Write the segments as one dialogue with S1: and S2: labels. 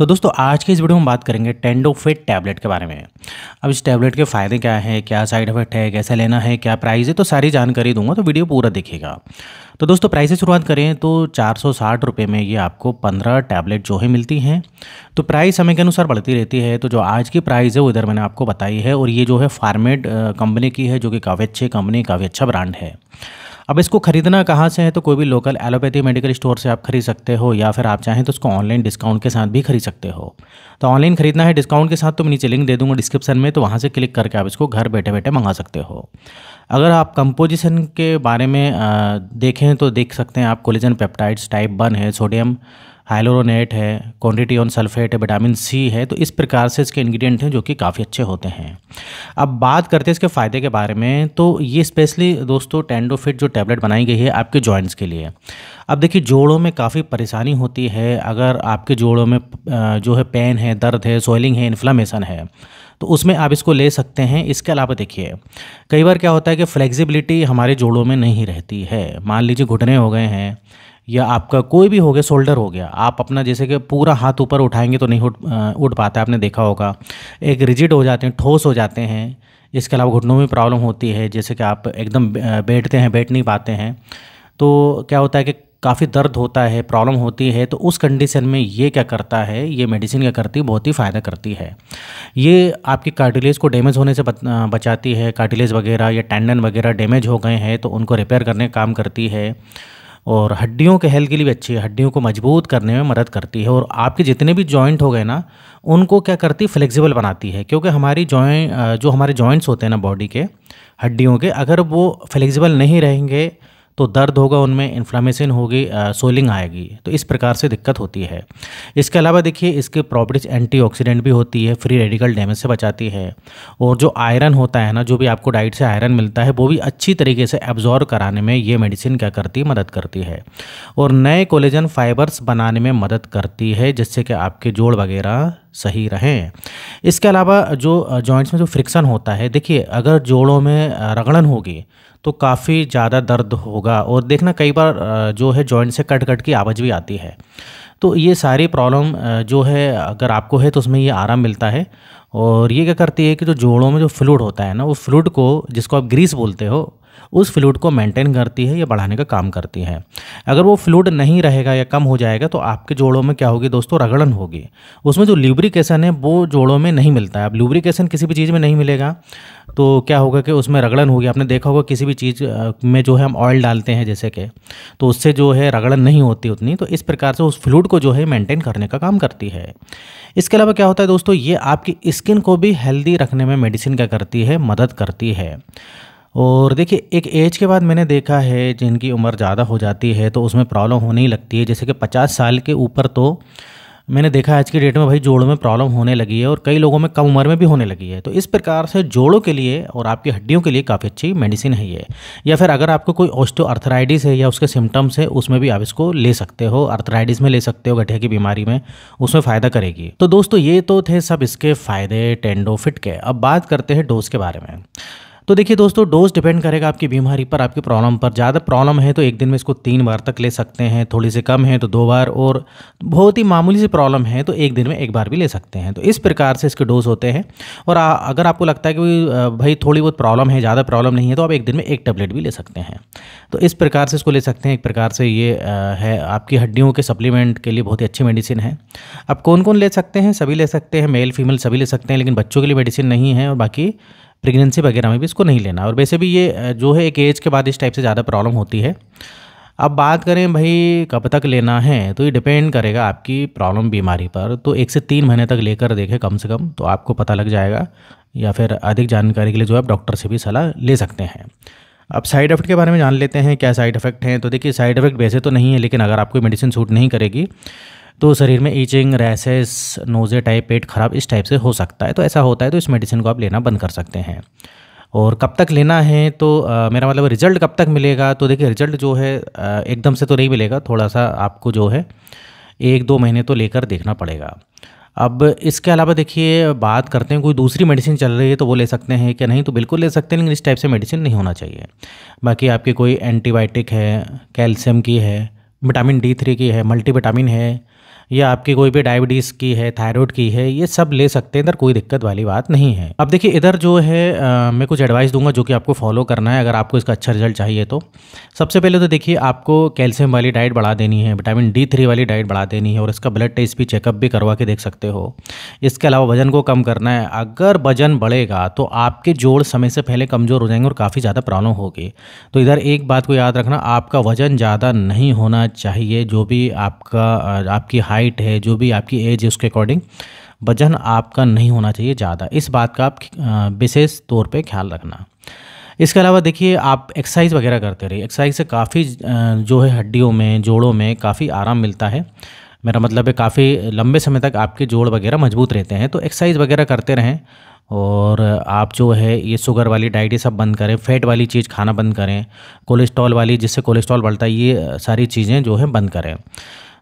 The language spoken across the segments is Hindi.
S1: तो दोस्तों आज के इस वीडियो में बात करेंगे टेंडो फिट टैबलेट के बारे में अब इस टैबलेट के फ़ायदे क्या हैं क्या साइड इफेक्ट है कैसे लेना है क्या प्राइस है तो सारी जानकारी दूंगा तो वीडियो पूरा देखिएगा तो दोस्तों प्राइस से शुरुआत करें तो चार रुपये में ये आपको पंद्रह टैबलेट जो है मिलती हैं तो प्राइस समय के अनुसार बढ़ती रहती है तो जो आज की प्राइस है वो इधर मैंने आपको बताई है और ये जो है फार्मेड कंपनी की है जो कि काफ़ी अच्छी कंपनी काफ़ी अच्छा ब्रांड है अब इसको खरीदना कहाँ से है तो कोई भी लोकल एलोपैथी मेडिकल स्टोर से आप खरीद सकते हो या फिर आप चाहें तो उसको ऑनलाइन डिस्काउंट के साथ भी खरीद सकते हो तो ऑनलाइन खरीदना है डिस्काउंट के साथ तो मैं नीचे लिंक दे दूँगा डिस्क्रिप्शन में तो वहाँ से क्लिक करके आप इसको घर बैठे बैठे मंगा सकते हो अगर आप कंपोजिशन के बारे में देखें तो देख सकते हैं आप कोलिजन पेप्टाइड्स टाइप वन है सोडियम हाइलोरोनेट है क्वान्टिटी ऑन सल्फेट है विटामिन सी है तो इस प्रकार से इसके इंग्रेडिएंट हैं जो कि काफ़ी अच्छे होते हैं अब बात करते हैं इसके फ़ायदे के बारे में तो ये स्पेशली दोस्तों टेंडोफिट जो टैबलेट बनाई गई है आपके जॉइंट्स के लिए अब देखिए जोड़ों में काफ़ी परेशानी होती है अगर आपके जोड़ों में जो है पेन है दर्द है सोइलिंग है इन्फ्लामेशन है तो उसमें आप इसको ले सकते हैं इसके अलावा देखिए कई बार क्या होता है कि फ्लेक्सिबिलिटी हमारे जोड़ों में नहीं रहती है मान लीजिए घुटने हो गए हैं या आपका कोई भी हो गया शोल्डर हो गया आप अपना जैसे कि पूरा हाथ ऊपर उठाएंगे तो नहीं उठ उठ पाता आपने देखा होगा एक रिजिड हो जाते हैं ठोस हो जाते हैं इसके अलावा घुटनों में प्रॉब्लम होती है जैसे कि आप एकदम बैठते हैं बैठ नहीं पाते हैं तो क्या होता है कि काफ़ी दर्द होता है प्रॉब्लम होती है तो उस कंडीशन में ये क्या करता है ये मेडिसिन क्या करती है बहुत ही फ़ायदा करती है ये आपकी कार्टिलेज को डैमेज होने से बचाती है कार्टिलेज वगैरह या टेंडन वगैरह डैमेज हो गए हैं तो उनको रिपेयर करने का काम करती है और हड्डियों के हेल्थ के लिए भी अच्छी है हड्डियों को मजबूत करने में मदद करती है और आपके जितने भी जॉइंट हो गए ना उनको क्या करती है फ्लेक्सिबल बनाती है क्योंकि हमारी जॉइंट जो हमारे जॉइंट्स होते हैं ना बॉडी के हड्डियों के अगर वो फ्लेक्सिबल नहीं रहेंगे तो दर्द होगा उनमें इन्फ्लामेशन होगी सोलिंग आएगी तो इस प्रकार से दिक्कत होती है इसके अलावा देखिए इसके प्रॉपर्टीज एंटीऑक्सीडेंट भी होती है फ्री रेडिकल डैमेज से बचाती है और जो आयरन होता है ना जो भी आपको डाइट से आयरन मिलता है वो भी अच्छी तरीके से एब्जॉर्व कराने में ये मेडिसिन क्या करती है मदद करती है और नए कोलेजन फाइबर्स बनाने में मदद करती है जिससे कि आपके जोड़ वगैरह सही रहें इसके अलावा जो जॉइंट्स में जो फ्रिक्शन होता है देखिए अगर जोड़ों में रगड़न होगी तो काफ़ी ज़्यादा दर्द होगा और देखना कई बार जो है जॉइंट से कट कट की आवाज़ भी आती है तो ये सारी प्रॉब्लम जो है अगर आपको है तो उसमें ये आराम मिलता है और ये क्या करती है कि जो जोड़ों में जो फ्लूड होता है ना वो फ्लूड को जिसको आप ग्रीस बोलते हो उस फ्लूड को मेंटेन करती है या बढ़ाने का काम करती है अगर वो फ्लूड नहीं रहेगा या कम हो जाएगा तो आपके जोड़ों में क्या होगी दोस्तों रगड़न होगी उसमें जो ल्यूब्रिकेशन है वो जोड़ों में नहीं मिलता है अब ल्यूब्रिकेशन किसी भी चीज़ में नहीं मिलेगा तो क्या होगा कि उसमें रगड़न होगी आपने देखा होगा किसी भी चीज़ में जो है हम ऑयल डालते हैं जैसे कि तो उससे जो है रगड़न नहीं होती उतनी तो इस प्रकार से उस फ्लूड को जो है मेंटेन करने का काम करती है इसके अलावा क्या होता है दोस्तों ये आपकी स्किन को भी हेल्दी रखने में मेडिसिन क्या करती है मदद करती है और देखिए एक एज के बाद मैंने देखा है जिनकी उम्र ज़्यादा हो जाती है तो उसमें प्रॉब्लम होने ही लगती है जैसे कि पचास साल के ऊपर तो मैंने देखा आज की डेट में भाई जोड़ों में प्रॉब्लम होने लगी है और कई लोगों में कम उम्र में भी होने लगी है तो इस प्रकार से जोड़ों के लिए और आपकी हड्डियों के लिए काफ़ी अच्छी मेडिसिन है ये या फिर अगर आपको कोई ऑस्टो है या उसके सिम्टम्स है उसमें भी आप इसको ले सकते हो अर्थराइडिस में ले सकते हो गठिया की बीमारी में उसमें फ़ायदा करेगी तो दोस्तों ये तो थे सब इसके फ़ायदे टेंडोफिट के अब बात करते हैं डोज के बारे में तो देखिए दोस्तों डोज डिपेंड करेगा आपकी बीमारी पर आपकी प्रॉब्लम पर ज़्यादा प्रॉब्लम है तो एक दिन में इसको तीन बार तक ले सकते हैं थोड़ी सी कम है तो दो बार और बहुत ही मामूली सी प्रॉब्लम है तो एक दिन में एक बार भी ले सकते हैं तो इस प्रकार से इसके डोज होते हैं और आ, अगर आपको लगता है कि भाई थोड़ी बहुत प्रॉब्लम है ज़्यादा प्रॉब्लम नहीं है तो आप एक दिन में एक टेबलेट भी ले सकते हैं तो इस प्रकार से इसको ले सकते हैं एक प्रकार से ये है आपकी हड्डियों के सप्लीमेंट के लिए बहुत ही अच्छी मेडिसिन है आप कौन कौन ले सकते हैं सभी ले सकते हैं मेल फीमेल सभी ले सकते हैं लेकिन बच्चों के लिए मेडिसिन नहीं है और बाकी प्रेगनेंसी वगैरह में भी इसको नहीं लेना और वैसे भी ये जो है एक एज के बाद इस टाइप से ज़्यादा प्रॉब्लम होती है अब बात करें भाई कब तक लेना है तो ये डिपेंड करेगा आपकी प्रॉब्लम बीमारी पर तो एक से तीन महीने तक लेकर देखें कम से कम तो आपको पता लग जाएगा या फिर अधिक जानकारी के लिए जो आप डॉक्टर से भी सलाह ले सकते हैं अब साइड इफेक्ट के बारे में जान लेते हैं क्या साइड इफेक्ट हैं तो देखिए साइड इफेक्ट वैसे तो नहीं है लेकिन अगर आपको मेडिसिन सूट नहीं करेगी तो शरीर में ईचिंग रैसेस नोज़े टाइप पेट खराब इस टाइप से हो सकता है तो ऐसा होता है तो इस मेडिसिन को आप लेना बंद कर सकते हैं और कब तक लेना है तो आ, मेरा मतलब रिजल्ट कब तक मिलेगा तो देखिए रिजल्ट जो है एकदम से तो नहीं मिलेगा थोड़ा सा आपको जो है एक दो महीने तो लेकर देखना पड़ेगा अब इसके अलावा देखिए बात करते हैं कोई दूसरी मेडिसिन चल रही है तो वो ले सकते हैं क्या नहीं तो बिल्कुल ले सकते हैं लेकिन इस टाइप से मेडिसिन नहीं होना चाहिए बाकी आपकी कोई एंटीबायोटिक है कैल्शियम की है विटामिन डी थ्री की है मल्टी विटामिन है या आपकी कोई भी डायबिटीज़ की है थायराइड की है ये सब ले सकते हैं इधर कोई दिक्कत वाली बात नहीं है अब देखिए इधर जो है आ, मैं कुछ एडवाइस दूंगा जो कि आपको फॉलो करना है अगर आपको इसका अच्छा रिजल्ट चाहिए तो सबसे पहले तो देखिए आपको कैल्शियम वाली डाइट बढ़ा देनी है विटामिन डी थ्री वाली डाइट बढ़ा देनी है और इसका ब्लड टेस्ट भी चेकअप भी करवा के देख सकते हो इसके अलावा वजन को कम करना है अगर वजन बढ़ेगा तो आपके जोड़ समय से पहले कमज़ोर हो जाएंगे और काफ़ी ज़्यादा प्रॉब्लम होगी तो इधर एक बात को याद रखना आपका वजन ज़्यादा नहीं होना चाहिए जो भी आपका आपकी हाइट है जो भी आपकी एज है उसके अकॉर्डिंग वजन आपका नहीं होना चाहिए ज़्यादा इस बात का आप विशेष तौर पे ख्याल रखना इसके अलावा देखिए आप एक्सरसाइज वगैरह करते रहिए एक्सरसाइज से काफ़ी जो है हड्डियों में जोड़ों में काफ़ी आराम मिलता है मेरा मतलब है काफ़ी लंबे समय तक आपके जोड़ वगैरह मजबूत रहते हैं तो एक्सरसाइज वगैरह करते रहें और आप जो है ये शुगर वाली डाइट ये सब बंद करें फैट वाली चीज़ खाना बंद करें कोलेस्ट्रॉल वाली जिससे कोलेस्ट्रॉल बढ़ता है ये सारी चीज़ें जो है बंद करें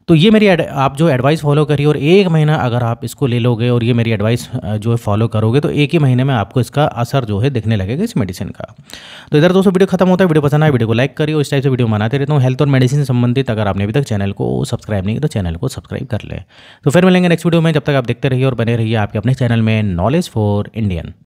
S1: तो ये मेरी आप जो एडवाइस फॉलो करिए और एक महीना अगर आप इसको ले लोगे और ये मेरी एडवाइस जो है फॉलो करोगे तो एक ही महीने में आपको इसका असर जो है दिखने लगेगा इस मेडिसिन का तो इधर दोस्तों वीडियो खत्म होता है वीडियो पसंद आए वीडियो को लाइक करिए और इस टाइप से वीडियो बनाते रहता हूँ हेल्थ और मेडिसिन संबंधित अगर आपने अभी तक चैनल को सब्सक्राइब नहीं किया तो चैनल को सब्सक्राइब कर लें तो फिर मिलेंगे नेक्स्ट वीडियो में जब तक आप देखते रहिए और बने रहिए आपके अपने चैनल में नॉलेज फॉर इंडियन